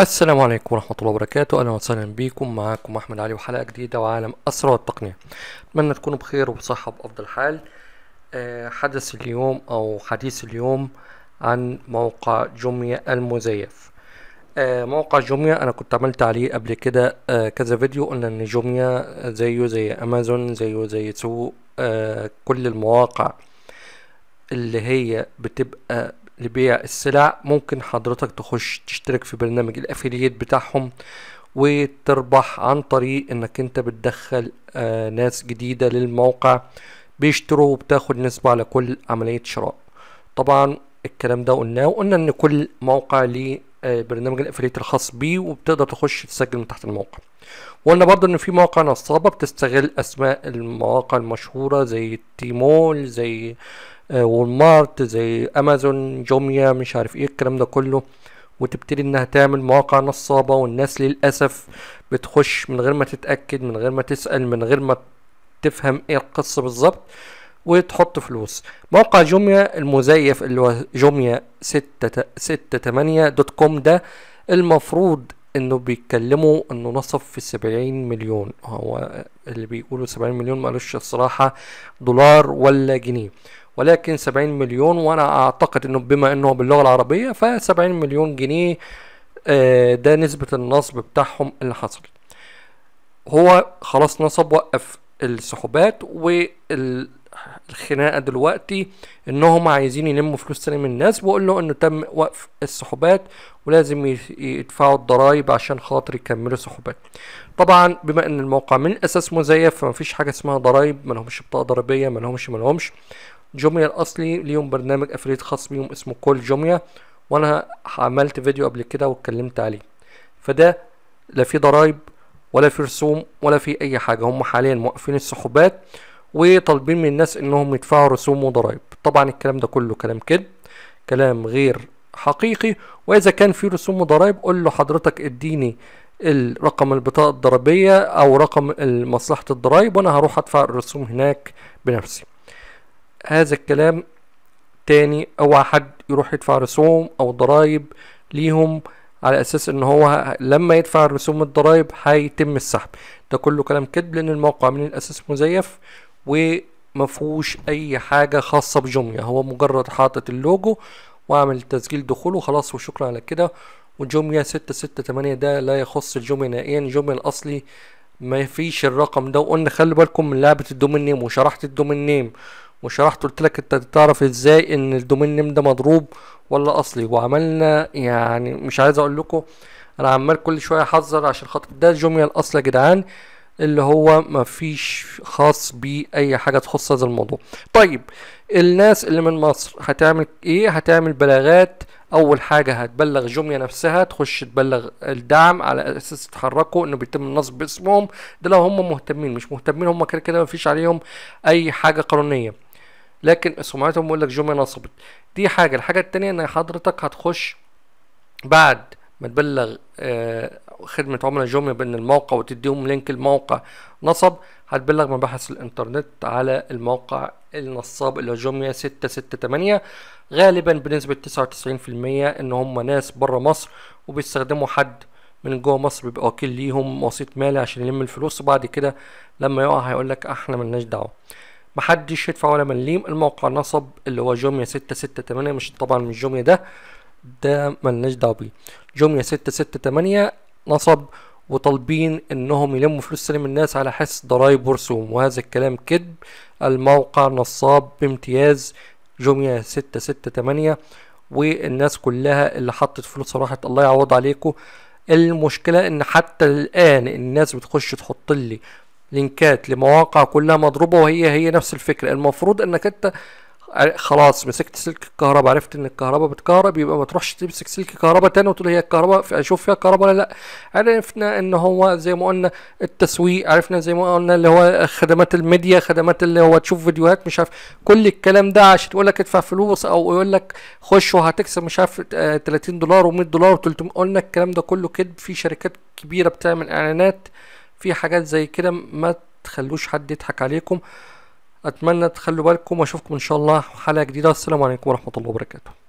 السلام عليكم ورحمة الله وبركاته أهلا وسهلا بكم معاكم أحمد علي وحلقة جديدة وعالم أسرار والتقنية أتمنى تكونوا بخير وبصحة بأفضل حال آه، حدث اليوم أو حديث اليوم عن موقع جوميا المزيف آه، موقع جوميا أنا كنت عملت عليه قبل كده آه، كذا فيديو قلنا إن جوميا زيه زي أمازون زيه زي سوق كل المواقع اللي هي بتبقى لبيع السلع ممكن حضرتك تخش تشترك في برنامج الافيليت بتاعهم وتربح عن طريق انك انت بتدخل آه ناس جديدة للموقع بيشتروا وبتاخد نسبة على كل عملية شراء طبعا الكلام ده قلناه وقلنا ان كل موقع ليه آه برنامج الافيليت الخاص بيه وبتقدر تخش تسجل من تحت الموقع وقلنا برضو ان في مواقع نصابة بتستغل اسماء المواقع المشهورة زي تيمول زي آه، والمارت زي امازون جوميا مش عارف ايه الكلام ده كله وتبتدي انها تعمل مواقع نصابة والناس للأسف بتخش من غير ما تتأكد من غير ما تسأل من غير ما تفهم ايه القصة بالظبط وتحط فلوس موقع جوميا المزيف اللي هو جوميا ستة ستة تمانية دوت كوم ده المفروض انه بيتكلموا انه نصف في سبعين مليون هو اللي بيقولوا سبعين مليون مالوش الصراحة دولار ولا جنيه ولكن 70 مليون وانا اعتقد انه بما انه باللغه العربيه ف 70 مليون جنيه آه، ده نسبه النصب بتاعهم اللي حصل هو خلاص نصب وقف السحوبات والخناقه دلوقتي انهم عايزين يلموا فلوس تاني من الناس وقول له انه تم وقف السحوبات ولازم يدفعوا الضرايب عشان خاطر يكملوا سحوبات طبعا بما ان الموقع من اساس مزيف فمفيش حاجه اسمها ضرايب لهمش بطاقه ضريبيه ما لهمش جوميا الاصلي ليهم برنامج افريت خاص بيهم اسمه كول جوميا وانا عملت فيديو قبل كده واتكلمت عليه فده لا في ضرايب ولا في رسوم ولا في اي حاجه هم حاليا موقفين السحوبات وطالبين من الناس انهم يدفعوا رسوم وضرايب طبعا الكلام ده كله كلام كده كلام غير حقيقي واذا كان في رسوم وضرايب قول له حضرتك اديني الرقم البطاقه الضريبيه او رقم مصلحه الضرايب وانا هروح ادفع الرسوم هناك بنفسي هذا الكلام تاني اوعى حد يروح يدفع رسوم او ضرايب ليهم على اساس ان هو لما يدفع الرسوم الضرايب هيتم السحب ده كله كلام كذب لان الموقع من الاساس مزيف ومفهوش اي حاجه خاصه بجوميا هو مجرد حاطط اللوجو واعمل تسجيل دخول وخلاص وشكرا على كده وجوميا ستة ستة تمانية ده لا يخص الجوميا نهائيا جوميا الاصلي ما فيش الرقم ده وقلنا خلي بالكم من لعبه الدومين نيم وشرحت الدومين نيم وشرحت قلت لك انت تعرف ازاي ان الدومين نيم ده مضروب ولا اصلي وعملنا يعني مش عايز اقول لكم انا عمال كل شويه احذر عشان خاطر ده جوميا الاصلي يا جدعان اللي هو مفيش خاص بيه اي حاجه تخص هذا الموضوع طيب الناس اللي من مصر هتعمل ايه هتعمل بلاغات اول حاجه هتبلغ جوميا نفسها تخش تبلغ الدعم على اساس تحركوا انه بيتم النصب باسمهم ده لو هم مهتمين مش مهتمين هم كده كده مفيش عليهم اي حاجه قانونيه لكن سمعتهم بيقول لك جمله نصبت دي حاجه الحاجه التانية ان حضرتك هتخش بعد ما تبلغ آه، خدمة عملاء جوميا بأن الموقع وتديهم لينك الموقع نصب هتبلغ مباحث الإنترنت على الموقع النصاب اللي هو جوميا ستة ستة تمانية غالبا بنسبة تسعة وتسعين في المية إن هم ناس برا مصر وبيستخدموا حد من جوه مصر بيبقى وكيل ليهم وسيط مالي عشان يلم الفلوس وبعد كده لما يقع هيقولك احنا ملناش دعوة محدش يدفع ولا مليم الموقع نصب اللي هو جوميا ستة ستة تمانية مش طبعا مش جوميا ده ده ملناش دعوه بيه جوميا ستة ستة تمانية نصب وطالبين انهم يلموا فلوس سلم الناس على حس ضرايب ورسوم وهذا الكلام كذب الموقع نصاب بامتياز جوميا ستة ستة تمانية والناس كلها اللي حطت فلوسها راحت الله يعوض عليكم المشكلة ان حتى الان الناس بتخش تحط لي لينكات لمواقع كلها مضروبه وهي هي نفس الفكره المفروض انك انت خلاص مسكت سلك الكهرباء عرفت ان الكهرباء بتكهرب يبقى ما تروحش تمسك سلك كهرباء تاني وتقول هي الكهرباء اشوف فيها كهرباء ولا لا عرفنا ان هو زي ما قلنا التسويق عرفنا زي ما قلنا اللي هو خدمات الميديا خدمات اللي هو تشوف فيديوهات مش عارف كل الكلام ده عشان تقول لك ادفع فلوس او يقول لك خش وهتكسب مش عارف 30 آه، دولار و100 دولار و300 قلنا الكلام ده كله كذب في شركات كبيره بتعمل اعلانات في حاجات زي كده ما تخلوش حد يضحك عليكم اتمنى تخلوا بالكم واشوفكم ان شاء الله حلقه جديده السلام عليكم ورحمه الله وبركاته